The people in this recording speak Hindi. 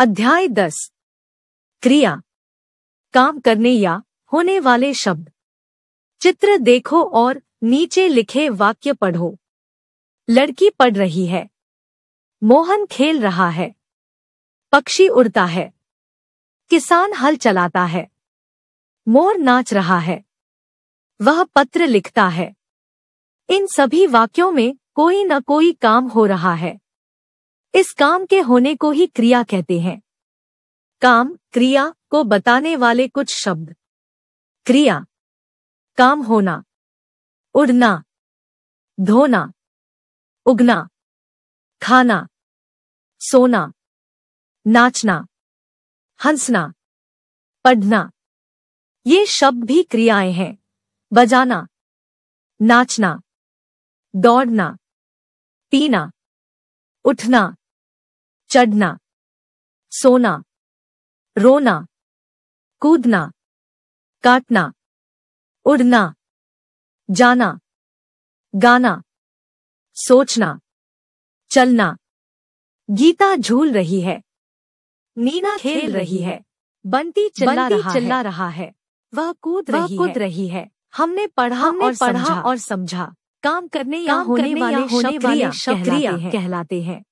अध्याय दस क्रिया काम करने या होने वाले शब्द चित्र देखो और नीचे लिखे वाक्य पढ़ो लड़की पढ़ रही है मोहन खेल रहा है पक्षी उड़ता है किसान हल चलाता है मोर नाच रहा है वह पत्र लिखता है इन सभी वाक्यों में कोई न कोई काम हो रहा है इस काम के होने को ही क्रिया कहते हैं काम क्रिया को बताने वाले कुछ शब्द क्रिया काम होना उड़ना धोना उगना खाना सोना नाचना हंसना पढ़ना ये शब्द भी क्रियाएं हैं बजाना नाचना दौड़ना पीना उठना चढ़ना सोना रोना कूदना काटना उड़ना जाना गाना सोचना चलना गीता झूल रही है नीना खेल रही है बंटी चिल्ला रहा, चिल्ला रहा है वह कूद वह रही, कूद रही है हमने पढ़ा हमने और पढ़ा समझा। और समझा काम करने या काम होने करने वाले, या होने वाले शक्रिया कहलाते हैं